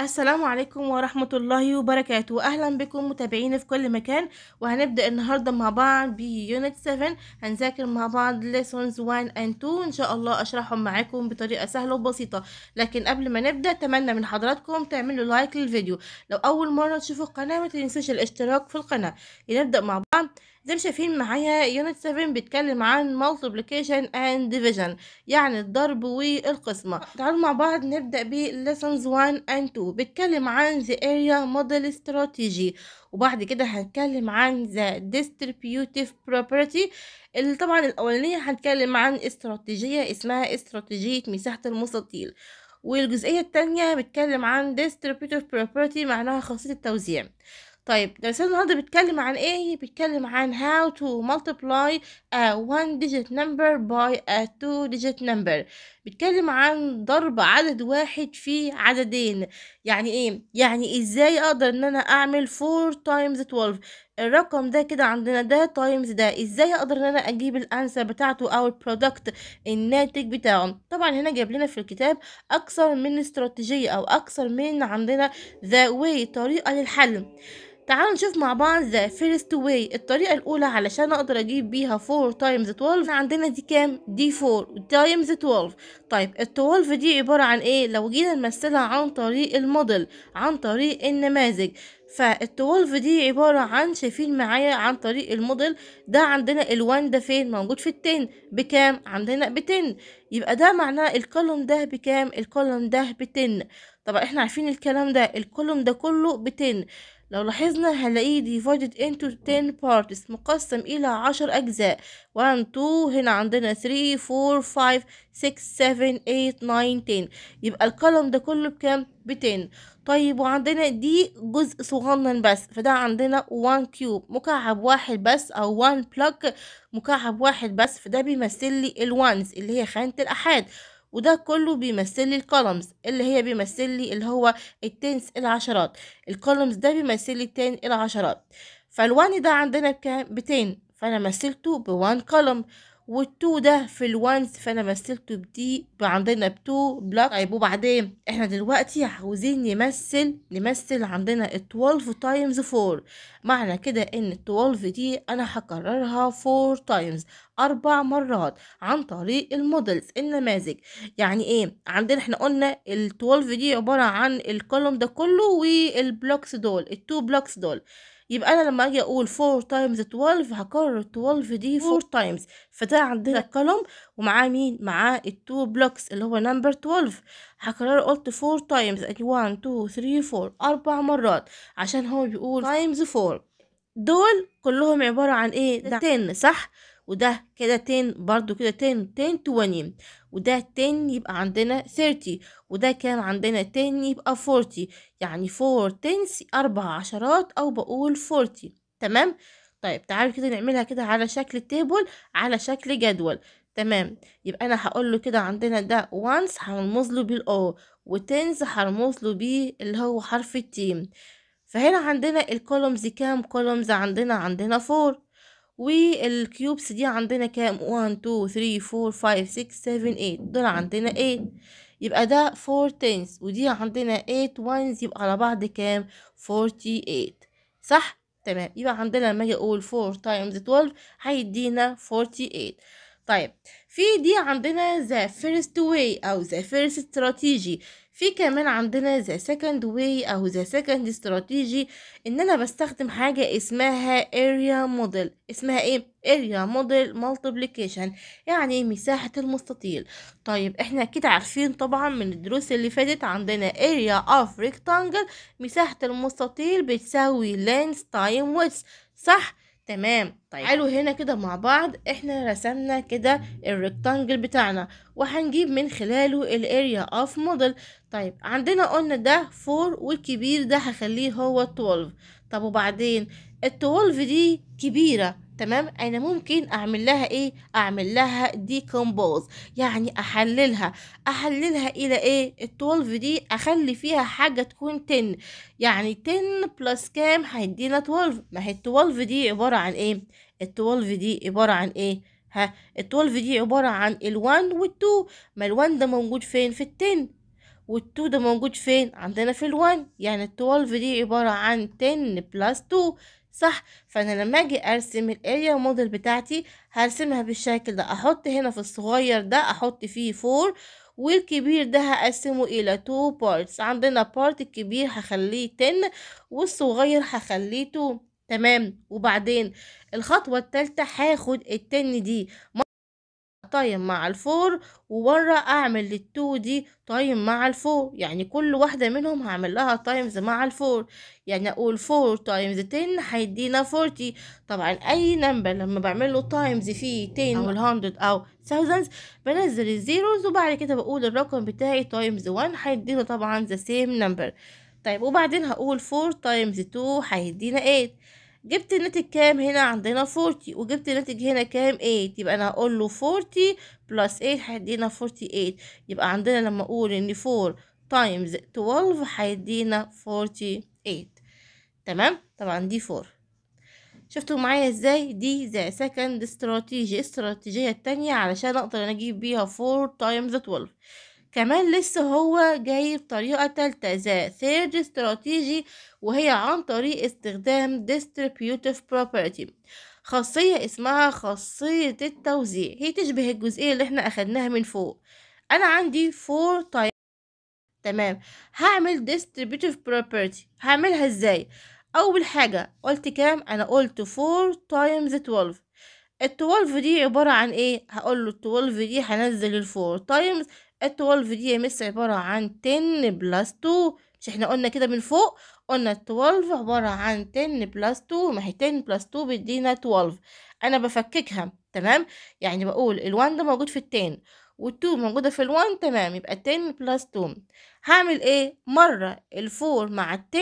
السلام عليكم ورحمة الله وبركاته أهلا بكم متابعين في كل مكان وهنبدأ النهاردة مع بعض بيونت 7 هنذاكر مع بعض lessons 1 and 2 إن شاء الله أشرحهم معاكم بطريقة سهلة وبسيطة لكن قبل ما نبدأ أتمنى من حضراتكم تعملوا لايك للفيديو لو أول مرة تشوفوا القناة ما تنسوش الاشتراك في القناة لنبدأ مع بعض زي ما شايفين معايا يونت 7 بيتكلم عن multiplication and division يعني الضرب والقسمة آه. تعالوا مع بعض نبدأ ب lessons 1 and 2 بيتكلم عن the area model strategy وبعد كده هنتكلم عن the distributive property اللي طبعا الأولانية هنتكلم عن استراتيجية اسمها استراتيجية مساحة المستطيل والجزئية التانية بتكلم عن distributive property معناها خاصية التوزيع طيب درسنا النهاردة بيتكلم عن ايه بيتكلم عن how to multiply a one digit number by a two digit number بيتكلم عن ضرب عدد واحد في عددين يعني ايه يعني ازاي اقدر ان انا اعمل 4 times 12 الرقم ده كده عندنا ده تايمز ده ازاي اقدر ان انا اجيب الانسر بتاعته او البرودكت الناتج بتاعه طبعا هنا جاب لنا في الكتاب اكثر من استراتيجيه او اكثر من عندنا the way طريقه للحل تعالوا نشوف مع بعض ذا فيرست واي الطريقة الأولى علشان أقدر أجيب بيها 4 تايمز 12 عندنا دي كام؟ دي 4 تايمز 12 طيب ال 12 دي عبارة عن إيه؟ لو جينا نمثلها عن طريق الموديل عن طريق النماذج فال12 دي عبارة عن شايفين معايا عن طريق الموديل ده عندنا ال1 ده فين موجود في ال10 بكام عندنا ب10 يبقى ده معناه الكولوم ده بكام الكولوم ده ب10 طب احنا عارفين الكلام ده الكولوم ده كله ب10 لو لاحظنا هنلاقيه divided into 10 parts مقسم إلى 10 أجزاء 1 2 هنا عندنا 3 4 5 6 7 8 9 10 يبقى القلم ده كله بكام؟ ب 10 طيب وعندنا دي جزء صغنن بس فده عندنا 1 كيوب مكعب واحد بس أو 1 بلوك مكعب واحد بس فده بيمثل لي الوانز اللي هي خانة الأحاد وده كله بيمثل لي الكولمز اللي هي بيمثل لي اللي هو التنس العشرات الكولمز ده بيمثل لي التان العشرات فالوان ده عندنا بكام بتين فانا مثلته بوان كولم والتو ده في الوانز فانا مثلته بدي عندنا بتو بلاك طيب وبعدين احنا دلوقتي عاوزين نمثل نمثل عندنا 12 تايمز 4 معنى كده ان 12 دي انا هكررها 4 تايمز اربع مرات عن طريق المودلز النماذج يعني ايه عندنا احنا قلنا ال 12 دي عباره عن الكولوم ده كله والبلوكس دول التو بلوكس دول يبقى انا لما اجي اقول 4 تايمز 12 هكرر 12 دي 4 تايمز فده عندنا الكولوم ومعاه مين معاه التو بلوكس اللي هو نمبر 12 هكرر قلت 4 تايمز ادي 1 2 3 4 اربع مرات عشان هو بيقول تايمز طيب. 4 دول كلهم عبارة عن ايه ده 10 صح وده كده 10 برضو كده 10 10 20 وده 10 يبقى عندنا 30 وده كان عندنا 10 يبقى 40 يعني 4 تنس أربع عشرات او بقول 40 تمام طيب تعالوا كده نعملها كده على شكل تيبل على شكل جدول تمام يبقى انا هقول له كده عندنا ده وانس هرمز له بالاو وتنز هرمز له بيه اللي هو حرف التيم فهنا عندنا الكولومز كام كولومز عندنا عندنا 4 والكيوبس دي عندنا كام 1 تو 3 4 5 6 7 8 دول عندنا 8 يبقى ده 4 تنس ودي عندنا 8 وانز يبقى على بعض كام 48 صح تمام يبقى عندنا لما اجي اقول 4 تايمز 12 هيدينا 48 طيب في دي عندنا the first way أو the first strategy في كمان عندنا the second way أو the second strategy إن أنا بستخدم حاجة اسمها area model اسمها إيه؟ area model multiplication يعني مساحة المستطيل طيب إحنا كده عارفين طبعا من الدروس اللي فاتت عندنا area of rectangle مساحة المستطيل بتساوي length time width صح؟ تمام طيب تعالوا هنا كده مع بعض احنا رسمنا كده الريكتانجل بتاعنا وهنجيب من خلاله الاريا اوف موديل طيب عندنا قلنا ده 4 والكبير ده هخليه هو 12 طب وبعدين ال 12 دي كبيره تمام انا ممكن اعمل لها ايه اعمل لها ديكومبوز يعني احللها احللها الى ايه ال 12 دي اخلي فيها حاجه تكون 10 يعني 10 بلس كام هيدينا 12 ما هي ال 12 دي عباره عن ايه ال 12 دي عباره عن ايه ها ال 12 دي عباره عن ال1 وال2 ما ال1 ده موجود فين في ال10 وال2 ده موجود فين عندنا في ال1 يعني ال 12 دي عباره عن 10 بلس 2 صح فانا لما اجي ارسم الاريا موديل بتاعتي هرسمها بالشكل ده احط هنا في الصغير ده احط فيه فور والكبير ده هقسمه الى تو بارتس عندنا بارت الكبير هخليه 10 والصغير هخليه 2 تمام وبعدين الخطوة التالتة هاخد التن دي طايم مع الفور وبره اعمل للتو دي طايم مع الفور يعني كل واحدة منهم هعمل لها تايمز مع الفور يعني اقول فور تايمز 10 هيدينا 40 طبعا اي نمبر لما بعمله تايمز فيه تين او الهندرد او thousands بنزل الزيروز وبعد كده بقول الرقم بتاعي تايمز 1 هيدينا طبعا ذا سيم نمبر طيب وبعدين هقول 4 تايمز 2 هيدينا ايت جبت الناتج كام هنا عندنا 40 وجبت الناتج هنا كام 8 يبقى انا هقول له 40 بلس 8 هيدينا 48 يبقى عندنا لما اقول ان 4 تايمز 12 هيدينا 48 تمام طبعا دي 4 شفتوا معايا ازاي دي زي سكند استراتيجي الاستراتيجيه الثانيه علشان اقدر اجيب بيها 4 تايمز 12 كمان لسه هو جاي بطريقة تالتة ذا ثيرد استراتيجي وهي عن طريق استخدام distributive property خاصية اسمها خاصية التوزيع هي تشبه الجزئية اللي احنا اخدناها من فوق انا عندي four types تمام هعمل distributive property هعملها ازاي اول حاجة قلت كام انا قلت فور times 12 ال 12 دي عبارة عن ايه هقول له التوالف دي هنزل ال تايمز 12 دي يا مس عبارة عن 10 بلس 2 مش احنا قلنا كده من فوق قلنا 12 عبارة عن 10 بلس 2 ما هي 10 بلس 2 بيدينا 12 انا بفككها تمام يعني بقول ال1 ده موجود في ال10 وال2 موجودة في ال1 تمام يبقى 10 بلس 2 هعمل ايه مرة ال4 مع ال10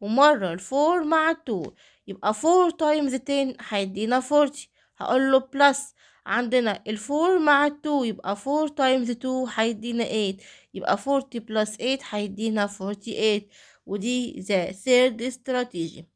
ومرة ال4 مع ال2 يبقى 4 تايمز 10 هيدينا 40 هقول له بلس عندنا الفور مع التو يبقى فور تايمز تو هيدينا ايت يبقى فورتي بلس ايت هيدينا فورتي ايت ودي ذا ثيرد استراتيجي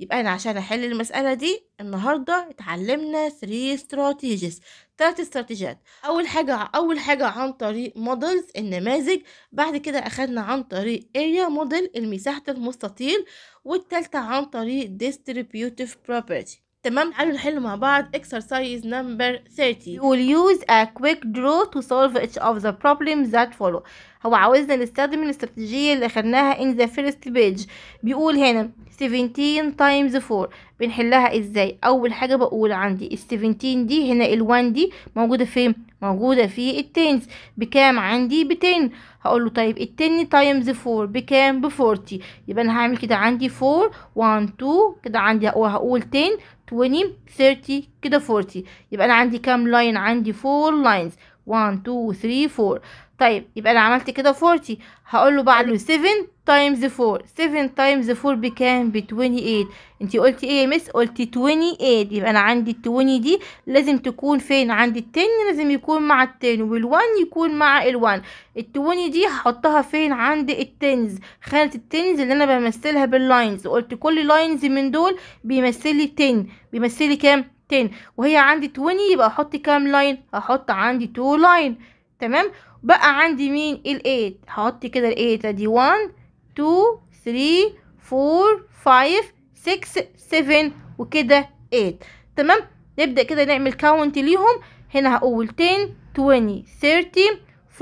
يبقى انا عشان احل المساله دي النهارده اتعلمنا ثري استراتيجيز ثلاث استراتيجيات اول حاجه اول حاجه عن طريق مودلز النماذج بعد كده اخدنا عن طريق اريا موديل مساحه المستطيل والتالتة عن طريق ديستريبيوتيف بروبرتي تمام تعالوا نحل مع بعض exercise number 30 we will use a quick draw to solve each of the problems that follow هو عاوزنا نستخدم الاستراتيجية اللي اخدناها in the first page بيقول هنا 17 times 4 بنحلها ازاي اول حاجة بقول عندي ال 17 دي هنا ال 1 دي موجودة فين موجودة في التينز بكام عندي ب10 هقول له طيب ال10 تايمز فور بكام بفورتي يبقى انا هعمل كده عندي فور وان تو كده عندي هقول 10 تويني 30 كده فورتي يبقى انا عندي كام لاين عندي فور لاينز 1 2 3 4 طيب يبقى انا عملت كده 40 هقول له بعده 7 تايمز 4 7 تايمز 4 بكام ب 28 انت قلتي ايه يا مس قلتي 28 يبقى انا عندي ال 20 دي لازم تكون فين عندي ال 10 لازم يكون مع ال 10 وال1 يكون مع ال1 ال 20 دي هحطها فين عند ال 10 خانه ال 10 اللي انا بمثلها باللاينز قلت كل لاينز من دول بيمثل لي 10 بيمثل لي كام 10 وهي عندي 20 يبقى احط كام لاين هحط عندي 2 لاين تمام بقى عندي مين ال8 هحط كده ال8 ادي 1 2 3 4 5 6 7 وكده 8 تمام نبدا كده نعمل كاونت ليهم هنا هقول 10 20 30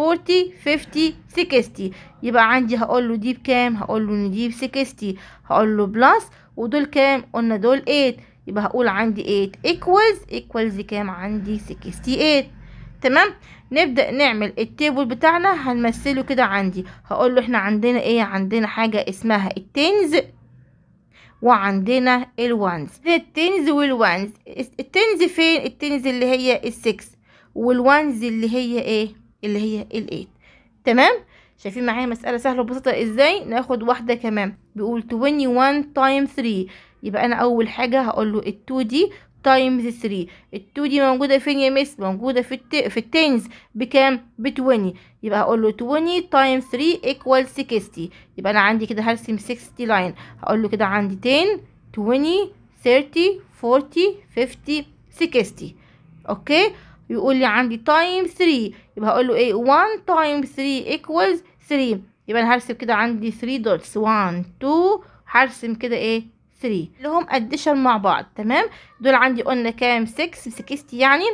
40 50 60 يبقى عندي هقول له دي بكام هقول له ان دي ب 60 هقول له بلس ودول كام قلنا دول 8 يبقى هقول عندي 8 equals equals كام عندي 68 تمام نبدأ نعمل التيبل بتاعنا هنمثله كده عندي هقول له احنا عندنا ايه عندنا حاجة اسمها التينز وعندنا الوانز التينز والوانز التينز فين التينز اللي هي السكس والوانز اللي هي ايه اللي هي الايت تمام شايفين معايا مسألة سهلة وبسيطة ازاي ناخد واحدة كمان بيقول 21 تايم 3 يبقى انا اول حاجه هقول له ال2 دي تايمز 3 ال2 دي موجوده فين يا مس موجوده في الت... في التينز بكام ب 20 يبقى هقول له 20 تايم 3 ايكوال 60 يبقى انا عندي كده هرسم 60 لاين هقول له كده عندي 10 20 30 40 50 60 اوكي يقول لي عندي تايم 3 يبقى هقول له ايه 1 تايم 3 ايكوالز 3 يبقى انا هرسم كده عندي 3 دوتس 1 2 هرسم كده ايه 3 اللي هم اديشن مع بعض تمام دول عندي قلنا كام 6 60 يعني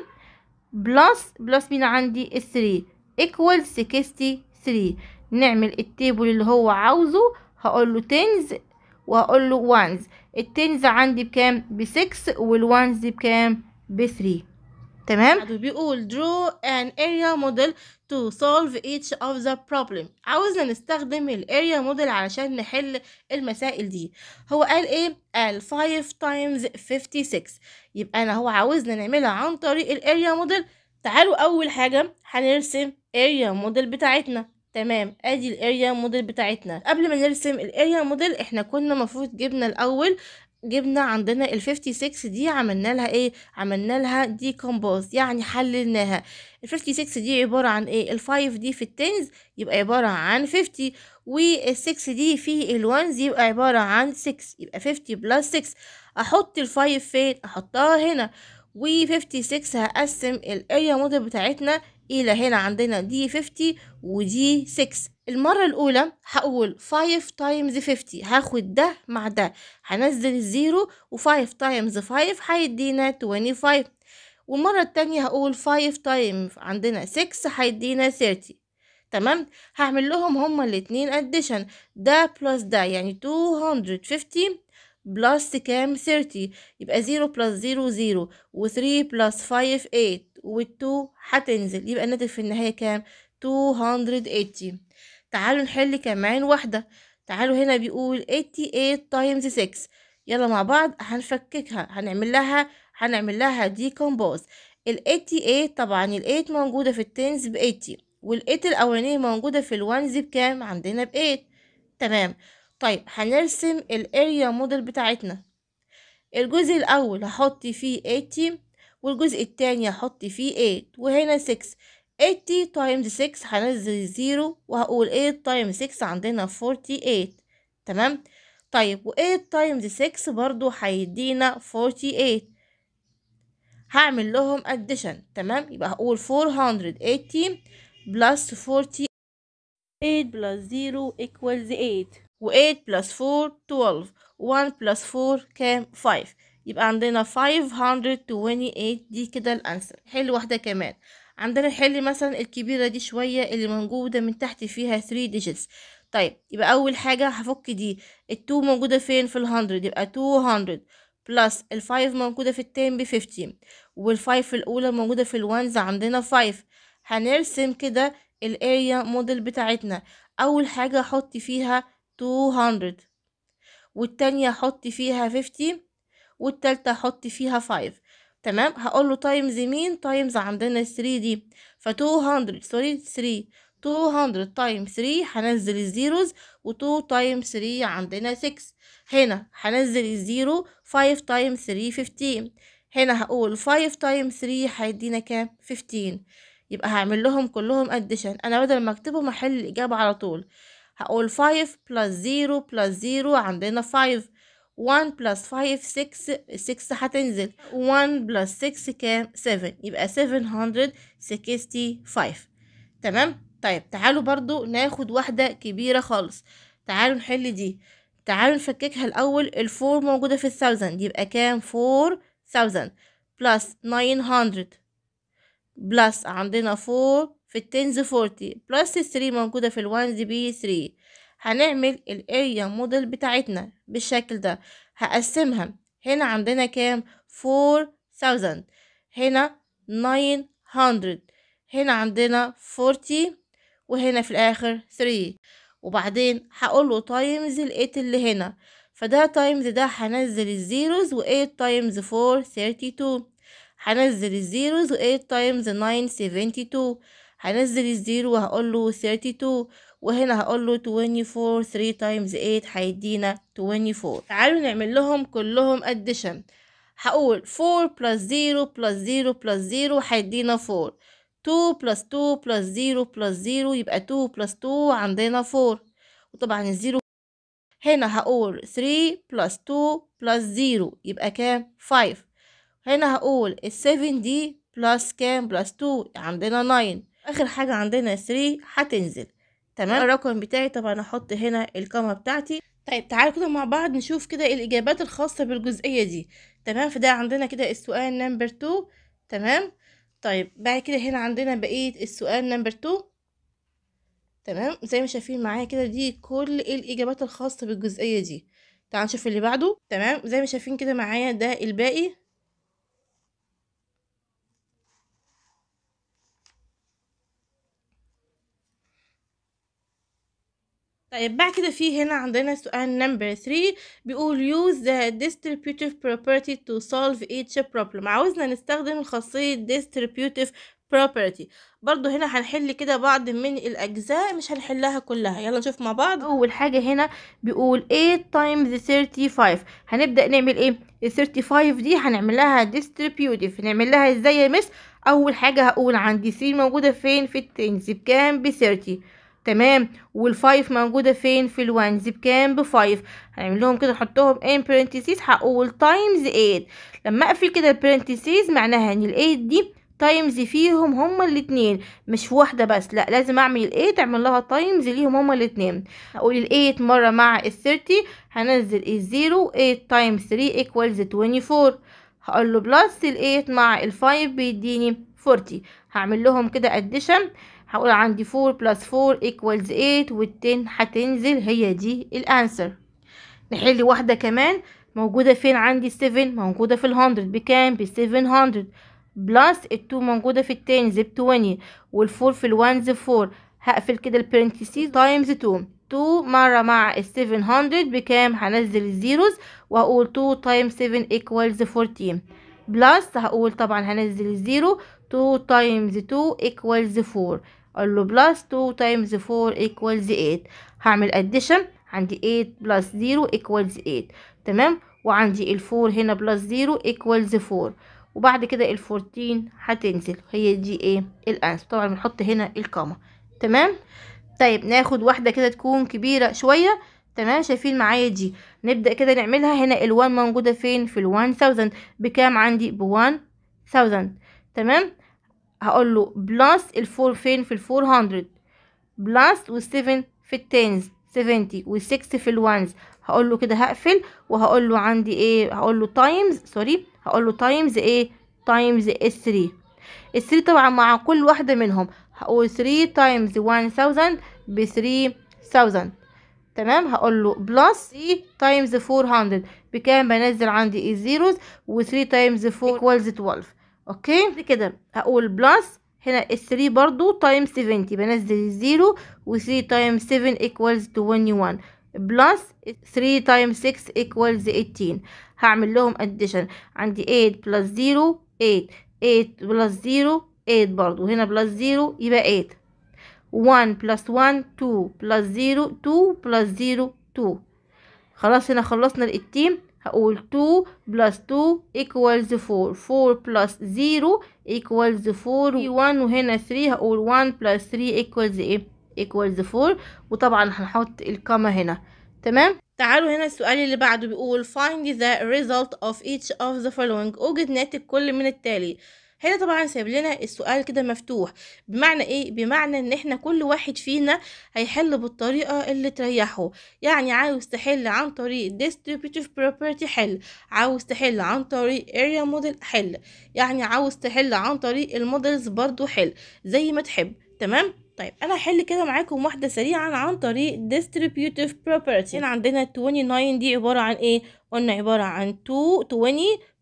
بلس بلس مين عندي 3 ايكوال 63 نعمل التيبل اللي هو عاوزه هقول له تنز وهقول له وانز التنز عندي بكام ب 6 والوانز بكام ب 3 تمام بيقول draw an area model to solve each of the problem عاوزنا نستخدم الاريا موديل علشان نحل المسائل دي هو قال ايه قال 5 times 56 يبقى انا هو عاوزنا نعملها عن طريق الاريا موديل تعالوا اول حاجه هنرسم اريا موديل بتاعتنا تمام ادي الاريا موديل بتاعتنا قبل ما نرسم الاريا موديل احنا كنا المفروض جبنا الاول جبنا عندنا ال 56 دي عملنا لها ايه عملنا لها دي كومبوز يعني حللناها ال 56 دي عبارة عن ايه ال 5 دي في التنز يبقى عبارة عن 50 وال 6 دي في الونز يبقى عبارة عن 6 يبقى 50 بلس 6 احط ال 5 فين احطها هنا و 56 هقسم الاريا موديل بتاعتنا الى هنا عندنا دي 50 ودي 6 المرة الأولى هقول 5 تايمز 50 هاخد ده مع ده هنزل الزيرو و5 تايمز 5 هيدينا 25 والمرة التانية هقول 5 تايم عندنا 6 هيدينا 30 تمام هعمل لهم هما الاتنين اديشن ده بلس ده يعني 250 بلس كام 30 يبقى 0 بلس 0 0 و 3 بلس 5 8 والتو هتنزل يبقى الناتج في النهاية كام 280 تعالوا نحل كمان واحدة تعالوا هنا بيقول 88 تايمز 6 يلا مع بعض هنفككها هنعمل لها هنعمل لها ديكومبوز ال 88 طبعا ال 8 موجودة في التنز ب 80 وال 8 الأولانية موجودة في الونز بكام عندنا ب 8 تمام طيب هنرسم الاريا موديل بتاعتنا الجزء الأول هحط فيه 80 والجزء التاني هحط فيه 8 وهنا 6 80 تايمز 6 هنزل 0 وهقول 8 تايمز 6 عندنا 48 تمام طيب و8 تايمز 6 برضو هيدينا 48 هعمل لهم اديشن تمام يبقى هقول 480 بلس 48 بلس 0 ايكوالز 8 و 8 بلس 4 12 1 بلس 4 كام 5 يبقى عندنا 528 دي كده الانسر حل واحده كمان عندنا حل مثلا الكبيره دي شويه اللي موجوده من تحت فيها 3 ديجيتس طيب يبقى اول حاجه هفك دي ال2 موجوده فين في ال100 يبقى 200 بلس ال5 موجوده في التان ب 50 وال5 الاولى موجوده في الونز عندنا 5 هنرسم كده الاريا موديل بتاعتنا اول حاجه احط فيها 200 والتانية حط فيها 50 والتالتة هحط فيها 5 تمام هقول له تايمز مين تايمز عندنا 3 دي ف 200 سوري 3 200 تايم 3 هنزل الزيروز و2 تايم 3 عندنا 6 هنا هنزل الزيرو 5 تايم 3 15 هنا هقول 5 تايم 3 هيدينا كام 15 يبقى هعمل لهم كلهم اديشن انا بدل ما اكتبهم احل الاجابه على طول هقول 5 بلس 0 بلس 0 عندنا 5 1 بلس 5 6 6 هتنزل 1 بلس 6 كام 7 يبقى 765 تمام طيب تعالوا برضو ناخد واحدة كبيرة خالص تعالوا نحل دي تعالوا نفككها الأول الفور موجودة في الثاوزند يبقى كام فور ثاوزند بلس ناين هندرد بلس عندنا فور في التنز فورتي بلس الثري موجودة في الوانز بي ثري هنعمل الاريا موديل بتاعتنا بالشكل ده هقسمها هنا عندنا كام 4000 هنا 900 هنا عندنا 40 وهنا في الاخر 3 وبعدين هقول له تايمز الايت اللي هنا فده تايمز ده هنزل الزيروز و8 تايمز 432 هنزل الزيروز و8 تايمز 972 هنزل الزيرو وهقول له 32 وهنا هقول له 24 3 تايمز 8 هيدينا 24 تعالوا نعمل لهم كلهم اديشن هقول 4 بلس 0 بلس 0 بلس 0 هيدينا 4 2 بلس 2 بلس 0 بلس 0 يبقى 2 بلس 2 عندنا 4 وطبعا الزيرو هنا هقول 3 بلس 2 بلس 0 يبقى كام 5 هنا هقول 7 دي بلس كام بلس 2 عندنا 9 اخر حاجة عندنا 3 هتنزل تمام الرقم بتاعي طبعا احط هنا القامه بتاعتي طيب تعالوا كده مع بعض نشوف كده إيه الاجابات الخاصه بالجزئيه دي تمام فده عندنا كده السؤال نمبر 2 تمام طيب بعد كده هنا عندنا بقيه السؤال نمبر 2 تمام زي ما شايفين معايا كده دي كل الاجابات الخاصه بالجزئيه دي تعالوا نشوف اللي بعده تمام زي ما شايفين كده معايا ده الباقي طيب بعد كده في هنا عندنا سؤال نمبر 3 بيقول use the distributive property to solve each problem عاوزنا نستخدم خاصية distributive property برضو هنا هنحل كده بعض من الأجزاء مش هنحلها كلها يلا نشوف مع بعض أول حاجة هنا بيقول 8 times 35 هنبدأ نعمل ايه ال 35 دي هنعملها distributive لها ازاي يا مس أول حاجة هقول عندي 3 موجودة فين في التنس بكام ب 30 تمام والفايف موجودة فين في الوانز بكام بفايف هنعمل لهم كده نحطهم ان برنتيسيس هقول تايمز ايد لما اقفل كده البرنتيسيس معناها ان الايد دي تايمز فيهم هما الاتنين مش واحدة بس لا لازم اعمل الايد اعمل لها تايمز ليهم هما الاتنين هقول الايد مرة مع الثيرتي هنزل الزيرو 8 تايمز ثري ايكوالز تويني فور هقول له بلس الايد مع الفايف بيديني فورتي هعمل لهم كده اديشن هقول عندي 4 بلس 4 equals 8 وال10 هتنزل هي دي الانسر نحل واحدة كمان موجودة فين عندي 7 موجودة في ال100 بكام ب 700 بلس ال2 موجودة في ال10 ب 20 وال4 في ال1 4 هقفل كده البرنتسيس تايمز 2 2 مرة مع ال 700 بكام هنزل الزيروز وهقول 2 تايم 7 equals 14 بلس هقول طبعا هنزل الزيرو 2 تايمز 2 equals 4 اقول له بلس 2 تايمز 4 ايكوالز 8 هعمل اديشن عندي 8 بلس 0 ايكوالز 8 تمام وعندي الفور هنا بلس 0 ايكوالز 4 وبعد كده الفورتين هتنزل هي دي ايه الانسب طبعا بنحط هنا الكاما تمام طيب ناخد واحده كده تكون كبيره شويه تمام شايفين معايا دي نبدا كده نعملها هنا ال1 موجوده فين في ال1000 بكام عندي ب1000 تمام هقول له بلس الفور فين في الفور هندرد بلس والسفن في التنز سفنتي والسكس في الوانز هقول له كده هقفل وهقول له عندي ايه هقول له تايمز سوري هقول له تايمز ايه تايمز اس 3 ال 3 طبعا مع كل واحده منهم هقول 3 تايمز 1000 ب 3000 تمام هقول له بلس 3 تايمز 400 بكام بنزل عندي الزيروز و 3 تايمز 4 ايكوالز 12 اوكي بعد كده هقول بلس هنا ال3 برضو تايم 70 بنزل الزيرو و3 تايم 7 ايكوالز 21 بلس 3 تايم 6 ايكوالز 18 هعمل لهم اديشن عندي 8 بلس 0 8 8 بلس 0 8 برضو هنا بلس 0 يبقى 8 1 بلس 1 2 بلس 0 2 بلس 0 2 خلاص هنا خلصنا الاتيم هقول 2 بلس 2 equals 4 4 بلس 0 equals 4 1 وهنا 3 هقول 1 بلس 3 equals ايه equals 4 وطبعا هنحط الكاما هنا تمام تعالوا هنا السؤال اللي بعده بيقول find the result of each of the following اوجد ناتج كل من التالي هنا طبعا سايب لنا السؤال كده مفتوح بمعنى ايه بمعنى ان احنا كل واحد فينا هيحل بالطريقه اللي تريحه يعني عاوز تحل عن طريق distributive property حل عاوز تحل عن طريق area model حل يعني عاوز تحل عن طريق المودلز برضو حل زي ما تحب تمام طيب انا هحل كده معاكم واحده سريعا عن طريق distributive property هنا عندنا 29 دي عباره عن ايه قلنا عباره عن 2 20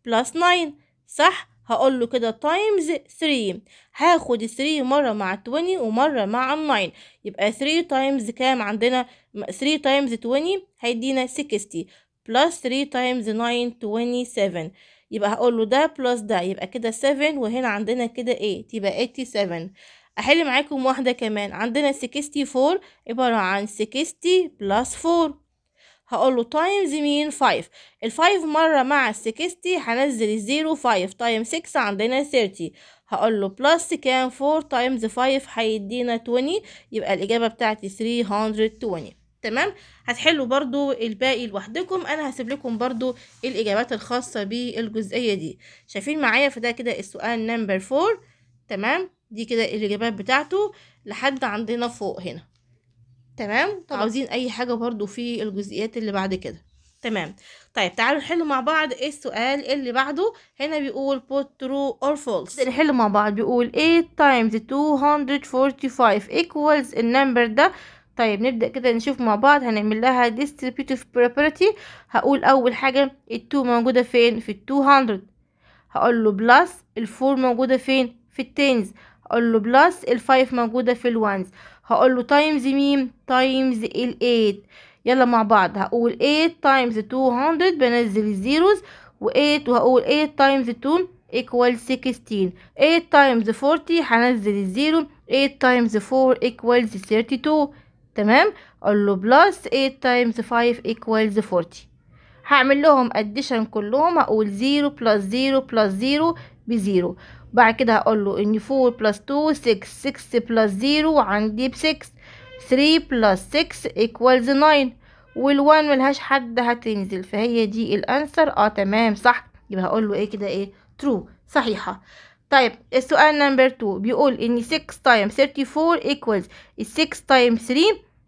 بلس 9 صح هقول له كده تايمز 3 هاخد 3 مره مع 20 ومره مع 9 يبقى 3 تايمز كام عندنا 3 تايمز 20 هيدينا 60 بلس 3 تايمز 9 27 يبقى هقول له ده بلس ده يبقى كده 7 وهنا عندنا كده 8 يبقى 87 احل معاكم واحده كمان عندنا 64 عباره عن 60 بلس 4 هقول له تايمز مين 5 ال 5 مره مع ال 60 هنزل الزيرو 5 تايم 6 عندنا 30 هقول له بلس كام 4 تايمز 5 هيدينا 20 يبقى الاجابه بتاعتي 320 تمام هتحلوا برضو الباقي لوحدكم انا هسيب لكم برضو الاجابات الخاصه بالجزئيه دي شايفين معايا فده كده السؤال نمبر 4 تمام دي كده الاجابات بتاعته لحد عندنا فوق هنا تمام طبعا. عاوزين اي حاجه برضو في الجزئيات اللي بعد كده تمام طيب تعالوا نحل مع بعض ايه السؤال اللي بعده هنا بيقول put true or false نحل مع بعض بيقول 8 times 245 equals النمبر ده طيب نبدأ كده نشوف مع بعض هنعمل لها distributive property هقول أول حاجة التو موجودة فين في ال 200 هقول له بلس الفور موجودة فين في التينز هقول له بلس الفايف موجودة في الوانز هقول له تايمز مين تايمز ال8 يلا مع بعض هقول 8 تايمز 200 بنزل الزيروز و8 وهقول 8 تايمز 2 ايكوال 16 8 تايمز 40 هنزل الزيرو 8 تايمز 4 equals 32 تمام اقول له بلس 8 تايمز 5 equals 40 هعمل لهم اديشن كلهم هقول 0 بلس 0 بلس 0 بزيرو بعد كده هقول له ان 4 بلس 2 6 6 بلس 0 عندي ب 6 3 بلس 6 ايكوالز 9 وال 1 ملهاش حد هتنزل فهي دي الانسر اه تمام صح يبقى هقول له ايه كده ايه ترو صحيحه طيب السؤال نمبر 2 بيقول ان 6 تايم 34 ايكوالز 6 تايم 3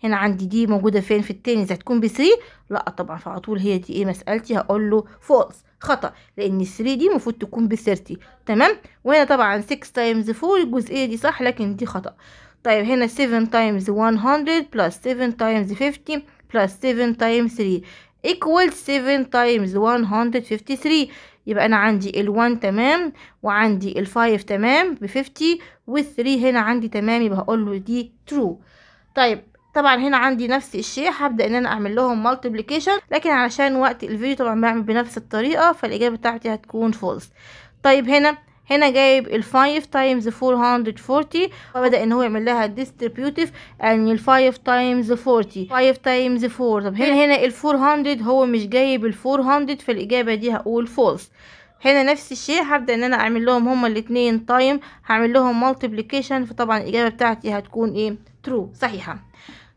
هنا عندي دي موجودة فين في التاني اذا هتكون بثري لا طبعا فعلى طول هي دي ايه مسألتي هقول له فولس خطأ لان الثري دي المفروض تكون بثيرتي تمام وهنا طبعا 6 تايمز 4 الجزئية دي صح لكن دي خطأ طيب هنا 7 تايمز 100 بلس 7 تايمز 50 بلس 7 تايمز 3 equal 7 times 153 يبقى انا عندي ال1 تمام وعندي ال5 تمام ب 50 وال3 هنا عندي تمام يبقى هقول له دي ترو طيب طبعا هنا عندي نفس الشيء هبدا ان انا اعمل لهم مالتيبليكيشن لكن علشان وقت الفيديو طبعا بعمل بنفس الطريقه فالاجابه بتاعتي هتكون فولس طيب هنا هنا جايب ال 5 تايمز 440 فبدا ان هو يعمل لها ديستريبيوتيف ان ال 5 تايمز 40 5 تايمز 4 طب هنا هنا ال 400 هو مش جايب ال 400 فالاجابه دي هقول فولس هنا نفس الشيء هبدا ان انا اعمل لهم هما الاثنين تايم هعمل لهم مالتيبليكيشن فطبعا الاجابه بتاعتي هتكون ايه true صحيحة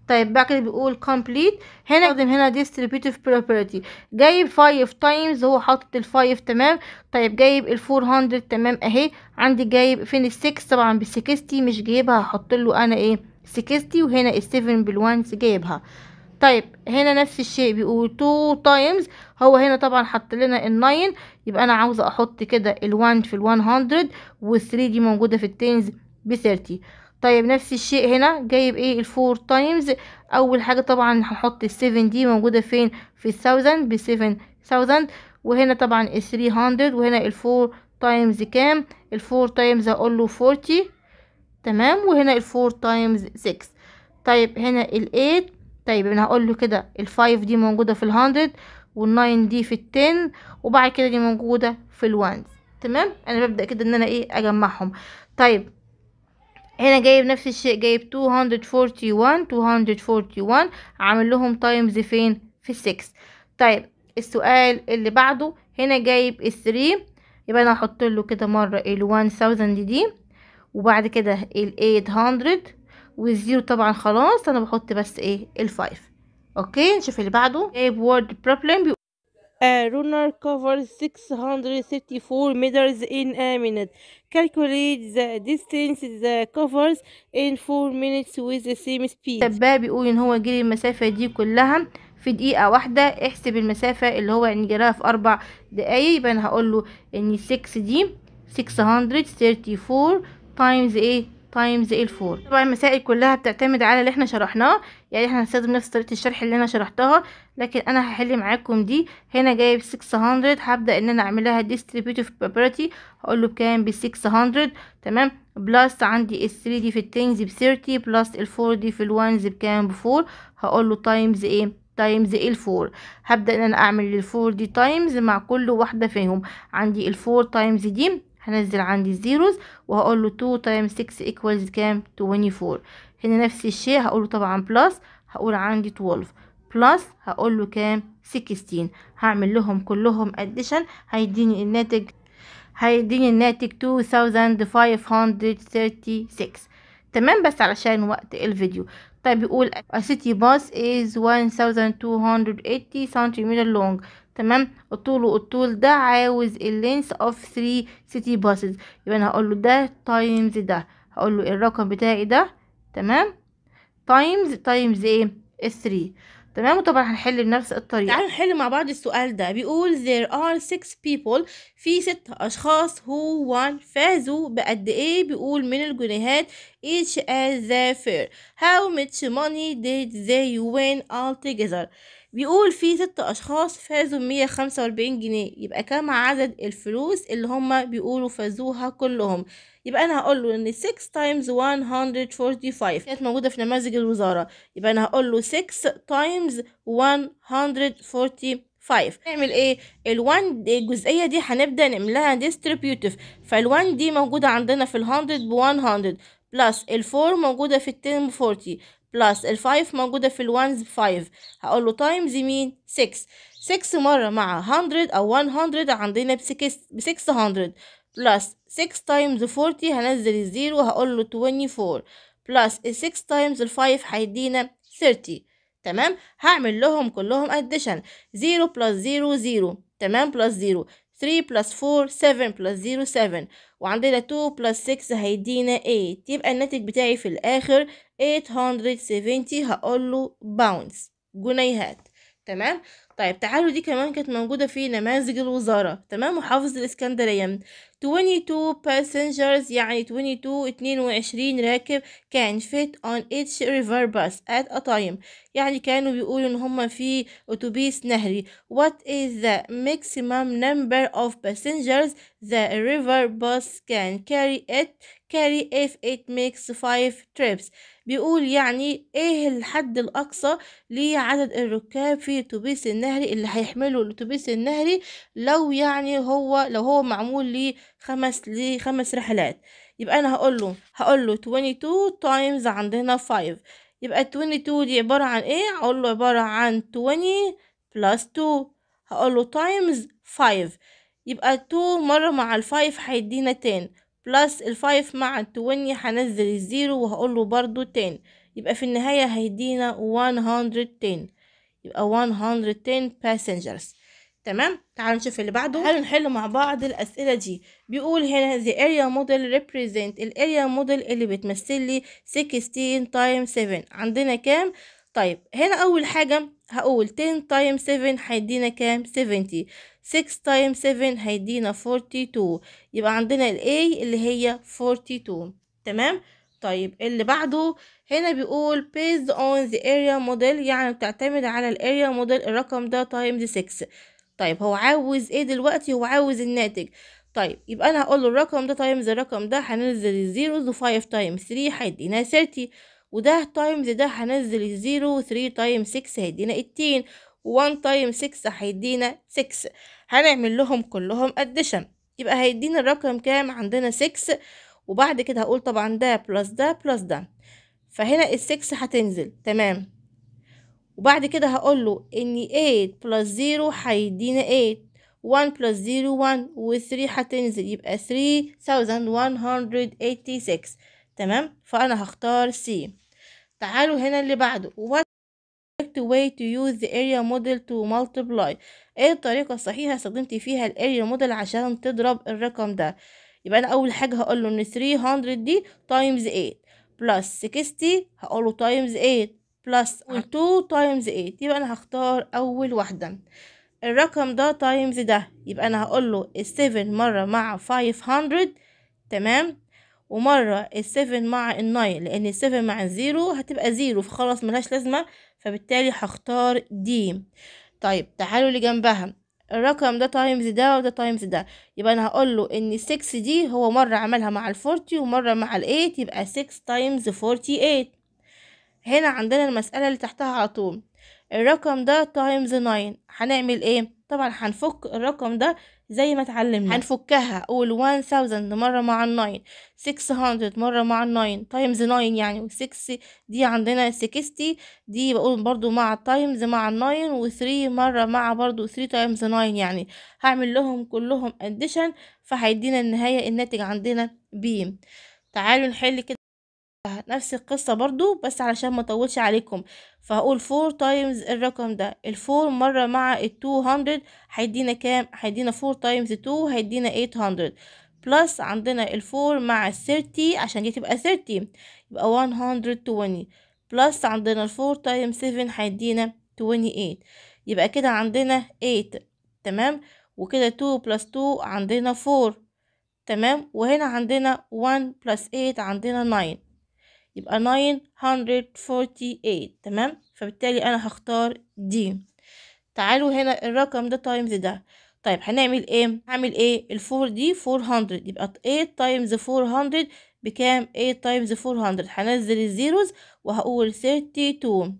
طيب بعد كده بيقول complete هنا استخدم هنا distributive property جايب 5 times هو حاطط ال 5 تمام طيب جايب ال 400 تمام اهي عندي جايب فين ال 6 طبعا بال 60 مش جايبها هحط له انا ايه 60 وهنا ال 7 بال 1 جايبها طيب هنا نفس الشيء بيقول 2 times هو هنا طبعا حط لنا ال9 يبقى انا عاوزه احط كده ال1 في ال100 وال3 دي موجوده في ال 10 ب 30 طيب نفس الشيء هنا جايب ايه الفور تايمز اول حاجه طبعا هنحط السيفن دي موجوده فين في الثاوزند بسيفن ثاوزند وهنا طبعا الثري هاندرد وهنا الفور تايمز كام الفور تايمز هقول له فورتي تمام وهنا الفور تايمز سكس طيب هنا الايت طيب انا هقول له كده الفايف دي موجوده في الهاندرد والناين دي في التن وبعد كده دي موجوده في الوانز تمام انا ببدا كده ان انا ايه اجمعهم طيب هنا جايب نفس الشيء جايب 241 241 عامل لهم تايمز فين في 6 طيب السؤال اللي بعده هنا جايب 3 يبقى انا هحط له كده مره ال 1000 دي وبعد كده ال 800 والزيرو طبعا خلاص انا بحط بس ايه ال5 اوكي نشوف اللي بعده جايب وورد بروبلم A runner covers 634 meters in a minute. Calculate the distance the covers in 4 minutes with the same speed. السباب بيقول إن هو جري المسافة دي كلها في دقيقة واحدة احسب المسافة اللي هو إن جراها في أربع دقايق يبقى أنا هقول له إن 6 دي 634 times إيه تايمز ال 4 طبعا المسائل كلها بتعتمد على اللي احنا شرحناه يعني احنا هنستخدم نفس طريقه الشرح اللي انا شرحتها لكن انا هحل معاكم دي هنا جايب 600 هبدا ان انا اعملها ديستريبيوتيف بروبرتي هقول له بكام ب 600 تمام بلس عندي ال 3 دي في التينز ب 30 بلس ال 4 دي في الوانز بكام ب 4 هقول له تايمز ايه تايمز 4 هبدا ان انا اعمل 4 دي تايمز مع كل واحده فيهم عندي ال 4 تايمز دي هنزل عندي zeros وهقول له 2 تايم 6 ايكوالز كام 24 هنا نفس الشيء هقول له طبعا بلس هقول عندي 12 بلس هقول له كام 16 هعمل لهم كلهم اديشن هيديني الناتج هيديني الناتج 2536 تمام بس علشان وقت الفيديو طيب بيقول a city bus is 1280 cm long تمام الطول الطول ده عاوز ال length of 3 city buses يبقى انا هقول له ده times ده هقول له الرقم بتاعي ده تمام times times ايه ال 3 تمام وطبعا هنحل بنفس الطريقة تعالوا نحل مع بعض السؤال ده بيقول there are six people في ست أشخاص who won فازوا بقد إيه بيقول من الجنيهات each as their fair how much money did they win altogether بيقول في ست أشخاص فازوا مية خمسة وأربعين جنيه يبقى كم عدد الفلوس اللي هما بيقولوا فازوها كلهم يبقى أنا هقوله إن 6 times 145 كانت موجودة في نماذج الوزارة يبقى أنا هقوله 6 times 145 5 نعمل ايه ال1 الجزئيه دي هنبدا نعملها distributive فال1 دي موجوده عندنا في ال100 ب 100 بلس ال4 موجوده في ال10 ب 40 بلس الفايف موجودة في الوانز بفايف هقول له تايمز مين سكس سكس مرة مع هندرد أو وان هندرد عندنا بسكس هندرد بلس سكس تايمز فورتي هنزل الزيرو هقول له تويني فور بلس السكس تايمز الفايف هيدينا ثيرتي تمام هعمل لهم كلهم اديشن زيرو بلس زيرو زيرو تمام بلس زيرو 3 بلس 4 7 بلس 0 7 وعندنا 2 بلس 6 هيدينا 8 يبقى الناتج بتاعي في الآخر 870 هقول له باونس جنيهات تمام طيب تعالوا دي كمان كانت موجودة في نماذج الوزارة تمام محافظ الإسكندرية 22 passengers يعني 22 22 راكب كان fit on each river bus at a time يعني كانوا بيقولوا إن هم في أتوبيس نهري what is the maximum number of passengers the river bus can carry it carry if it makes five trips بيقول يعني ايه الحد الاقصى لعدد الركاب في الاتوبيس النهري اللي هيحمله الاتوبيس النهري لو يعني هو لو هو معمول لخمس لخمس رحلات يبقى انا هقول له هقول له 22 تايمز عندنا 5 يبقى 22 دي عبارة عن ايه اقول له عبارة عن 20 بلس 2 هقول له تايمز 5 يبقى 2 مرة مع ال5 هيدينا 10 بلس الفايف مع التوني هنزل الزيرو وهقول له برضو تين يبقى في النهاية هيدينا 110 يبقى 110 passengers تمام تعالوا نشوف اللي بعده هل نحل مع بعض الأسئلة دي بيقول هنا the area model represent الاريا موديل اللي بتمثل لي 16 times 7 عندنا كام طيب هنا اول حاجة هقول 10 تايم 7 هيدينا كام 70 6 تايم 7 هيدينا 42 يبقى عندنا ال A اللي هي 42 تمام طيب اللي بعده هنا بيقول based on the area model يعني بتعتمد على area model الرقم ده تايمز 6 طيب هو عاوز ايه دلوقتي هو عاوز الناتج طيب يبقى انا هقول له الرقم ده تايمز الرقم ده هننزل الزيروز و5 تايمز 3 هيدينا 30 وده تايمز ده هنزل الزيرو وثري تايم سكس هيدينا اتين وان تايم سكس هيدينا سكس هنعمل لهم كلهم اديشن يبقى هيدينا الرقم كام عندنا سكس وبعد كده هقول طبعا ده بلس ده بلس ده فهنا السكس هتنزل تمام وبعد كده هقول له ان 8 بلس 0 هيدينا 8 1 بلس 0 1 و 3 هتنزل يبقى 3186 تمام فانا هختار سي تعالوا هنا اللي بعده what way to use the area model to multiply ايه الطريقة الصحيحة استخدمتي فيها ال area model عشان تضرب الرقم ده يبقى انا اول حاجة هقوله ان 300 دي times 8 plus 60 هقوله times 8 plus 2 times 8 يبقى انا هختار اول واحدة الرقم ده تايمز ده يبقى انا هقول له 7 مرة مع 500 تمام ومرة السفن مع الناين لأن السفن مع الزيرو هتبقى زيرو فخلاص ملهاش لازمة فبالتالي هختار دي طيب تعالوا اللي جنبها الرقم ده تايمز ده وده تايمز ده يبقى انا هقول له ان 6 دي هو مره عملها مع الفورتي 40 ومره مع الايت 8 يبقى 6 تايمز 48 هنا عندنا المساله اللي تحتها على طول الرقم ده تايمز 9 هنعمل ايه طبعا هنفك الرقم ده زي ما اتعلمنا هنفكها قول 1000 مرة مع 9 600 مرة مع 9 تايمز 9 يعني و6 دي عندنا 60 دي بقول برضو مع التايمز مع 9 و3 مرة مع برضو 3 تايمز 9 يعني هعمل لهم كلهم اديشن فهيدينا النهاية الناتج عندنا ب تعالوا نحل كده نفس القصة برضو بس علشان ما اطولش عليكم فهقول 4 تايمز الرقم ده الفور مرة مع ال 200 هيدينا كام هيدينا 4 تايمز 2 هيدينا 800 بلس عندنا الفور مع ال 30 عشان دي تبقى 30 يبقى 120 بلس عندنا الفور تايمز 7 هيدينا 28 يبقى كده عندنا 8 تمام وكده 2 بلس 2 عندنا 4 تمام وهنا عندنا 1 بلس 8 عندنا 9 يبقى 948 تمام فبالتالي انا هختار دي تعالوا هنا الرقم ده تايمز ده طيب هنعمل ايه هعمل ايه الفور دي 400 يبقى 8 تايمز 400 بكام 8 تايمز 400 هنزل الزيروز وهقول 32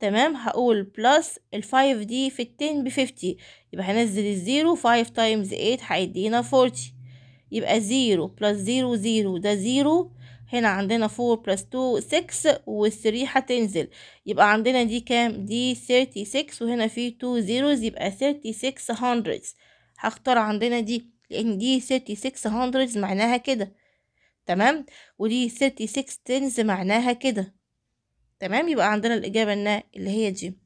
تمام هقول بلس 5 دي في التين 50 يبقى هنزل الزيرو 5 تايمز ايت هيدينا فورتي يبقى زيرو بلس زيرو زيرو ده زيرو هنا عندنا 4 plus 2 6 و 3 هتنزل يبقى عندنا دي كام دي 36 وهنا في 2 zeros يبقى 36 hundreds هختار عندنا دي لان دي 36 hundreds معناها كده تمام ودي 36 tens معناها كده تمام يبقى عندنا الاجابه انها اللي هي دي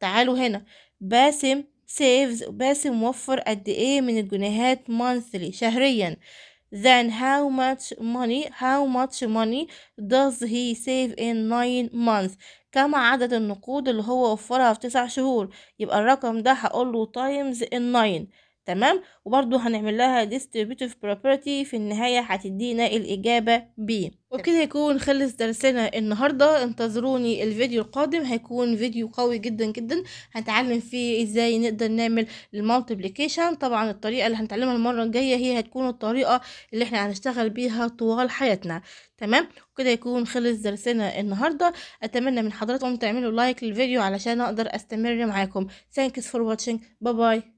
تعالوا هنا باسم سيفز باسم وفر قد ايه من الجنيهات مانثلي شهريا Then how much money how much money does he save in nine months كم عدد النقود اللي هو وفرها في تسع شهور يبقى الرقم ده هقوله times in nine تمام وبرضو هنعمل لها distributive property في النهاية هتدينا الإجابة B وبكده يكون خلص درسنا النهاردة انتظروني الفيديو القادم هيكون فيديو قوي جدا جدا هنتعلم فيه ازاي نقدر نعمل المالتبليكيشن طبعا الطريقة اللي هنتعلمها المرة الجاية هي هتكون الطريقة اللي احنا هنشتغل بيها طوال حياتنا تمام وكده يكون خلص درسنا النهاردة اتمنى من حضراتكم تعملوا لايك للفيديو علشان اقدر استمر معاكم thanks for watching باي باي